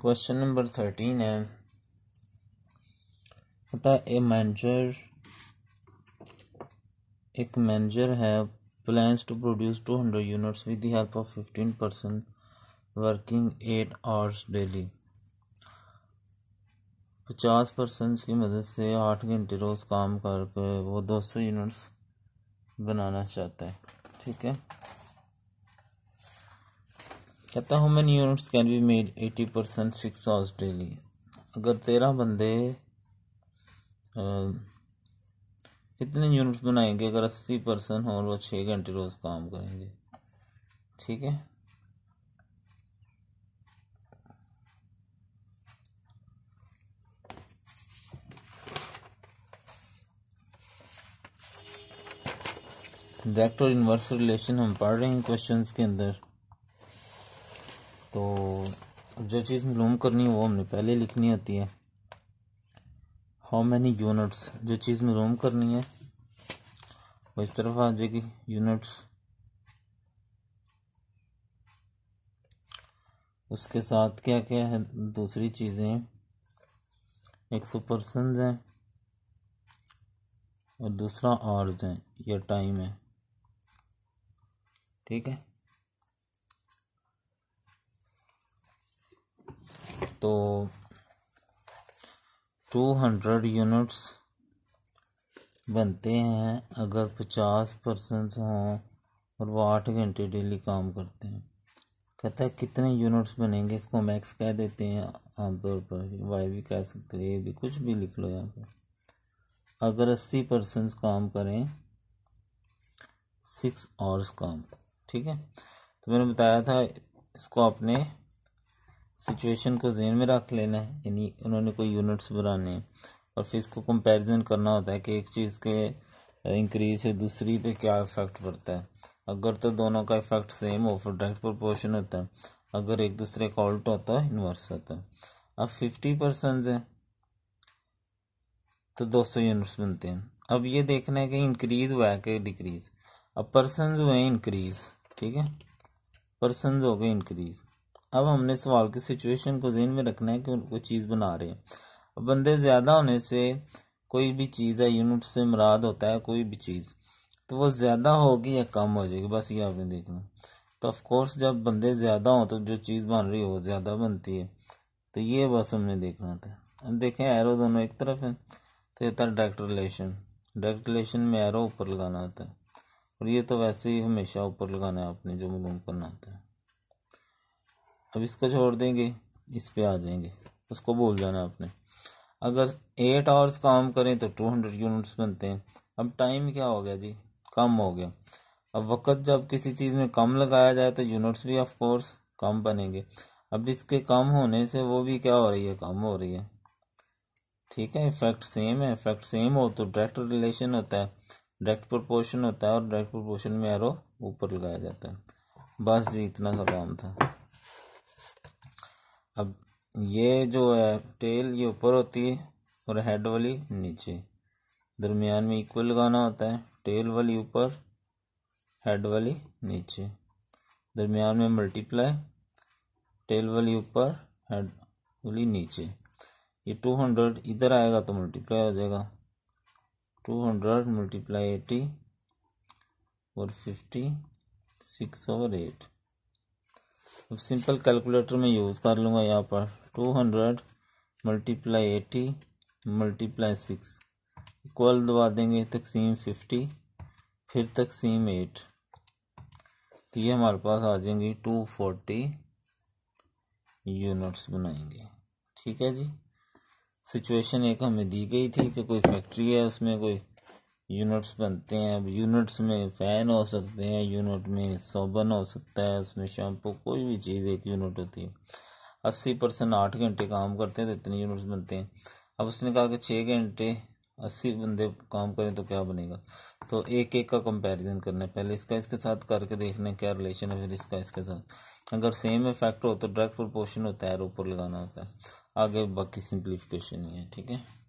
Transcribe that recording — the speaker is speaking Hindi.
क्वेश्चन नंबर थर्टीन है पता ए मैनेजर एक मैनेजर है plans to produce two hundred units with the help of fifteen percent working eight hours daily पचास परसेंट की मदद से आठ घंटे रोज़ काम करके वो दो सौ यूनिट्स बनाना चाहता है ठीक है कहता हूँ man units can be made eighty percent six hours daily अगर तेरह बंदे कितने यूनिट्स बनाएंगे अगर अस्सी परसेंट हो वो छः घंटे रोज़ काम करेंगे ठीक है डायरेक्ट और इन्वर्स रिलेशन हम पढ़ रहे हैं क्वेश्चंस के अंदर तो जो चीज़ मालूम करनी है वो हमने पहले लिखनी होती है हाउ मैनी यूनिट्स जो चीज़ मालूम करनी है वो इस तरफ आ जाएगी यूनिट्स उसके साथ क्या क्या है दूसरी चीज़ें एक सौ परसेंट हैं और दूसरा आवर्स हैं या टाइम है ठीक है तो 200 यूनिट्स बनते हैं अगर 50 परसेंट हों और वो आठ घंटे डेली काम करते हैं कहता है कितने यूनिट्स बनेंगे इसको मैक्स कह देते हैं आमतौर पर वाई भी कह सकते हो ए भी कुछ भी लिख लो यहाँ पर अगर अस्सी परसेंट काम करें सिक्स आवर्स काम ठीक है तो मैंने बताया था इसको आपने सिचुएशन को जहन में रख लेना है यानी उन्होंने कोई यूनिट्स बनाने हैं और फिर इसको कंपैरिजन करना होता है कि एक चीज़ के इंक्रीज से दूसरी पे क्या इफ़ेक्ट पड़ता है अगर तो दोनों का इफ़ेक्ट सेम हो फिर डायरेक्ट प्रोपोर्शन होता है अगर एक दूसरे का ऑल्ट होता है इन्वर्स होता है अब फिफ्टी परसेंट है तो दो सौ यूनिट्स बनते हैं अब ये देखना है कि इंक्रीज हुआ है कि डिक्रीज अब परसेंट हुए इंक्रीज ठीक है परसेंट हो गए इंक्रीज अब हमने सवाल की सिचुएशन को जहन में रखना है कि कोई चीज़ बना रहे हैं अब बंदे ज़्यादा होने से कोई भी चीज़ है यूनिट से मराद होता है कोई भी चीज़ तो वो ज़्यादा होगी या कम हो जाएगी बस ये आपने देखना तो कोर्स जब बंदे ज़्यादा हों तो जो चीज़ बन रही हो ज़्यादा बनती है तो ये बस हमने देखना था अब देखें एरो दोनों एक तरफ है तो ये था डायरेक्ट रिलेशन डायरेक्ट रिलेशन में एरो ऊपर लगाना होता है और ये तो वैसे ही हमेशा ऊपर लगाना है आपने जो मालूम करना होता है अब इसको छोड़ देंगे इस पर आ जाएंगे उसको भूल जाना आपने अगर एट आवर्स काम करें तो टू हंड्रेड यूनिट्स बनते हैं अब टाइम क्या हो गया जी कम हो गया अब वक़्त जब किसी चीज़ में कम लगाया जाए तो यूनिट्स भी ऑफ कोर्स कम बनेंगे अब इसके कम होने से वो भी क्या हो रही है कम हो रही है ठीक है इफेक्ट सेम है इफेक्ट सेम हो तो डायरेक्ट रिलेशन होता है डायरेक्ट प्रोपोर्शन होता है और डायरेक्ट प्रोपोर्शन में एरो ऊपर लगाया जाता है बस जी इतना सा काम था अब ये जो है टेल ये ऊपर होती है और हेड वाली नीचे दरमियान में इक्वल लगाना होता है टेल वाली ऊपर हेड वाली नीचे दरमियान में मल्टीप्लाई टेल वाली ऊपर हेड वाली नीचे ये टू हंड्रेड इधर आएगा तो मल्टीप्लाई हो जाएगा टू हंड्रेड मल्टीप्लाई एटी और फिफ्टी सिक्स और एट अब सिंपल कैलकुलेटर में यूज़ कर लूँगा यहाँ पर two hundred multiply eighty multiply six equal दबा देंगे तकसीम फिफ्टी फिर तकसीम एट तो ये हमारे पास आ जाएंगी टू फोर्टी यूनिट्स बनाएंगे ठीक है जी सिचुएशन एक हमें दी गई थी कि कोई फैक्ट्री है उसमें कोई यूनिट्स बनते हैं अब यूनिट्स में फ़ैन हो सकते हैं यूनिट में सोबन हो सकता है उसमें शैम्पू कोई भी चीज़ एक यूनिट होती है अस्सी परसेंट आठ घंटे काम करते हैं तो इतने यूनिट्स बनते हैं अब उसने कहा कि छः घंटे अस्सी बंदे काम करें तो क्या बनेगा तो एक एक का कंपैरिजन करना है पहले इसका इसके साथ करके देखना क्या रिलेशन है फिर इसका इसके साथ अगर सेम इफेक्ट हो तो डायरेक्ट प्रोपोर्शन होता है ऊपर लगाना होता है आगे बाकी सिंप्लीफिकेशन ही है ठीक है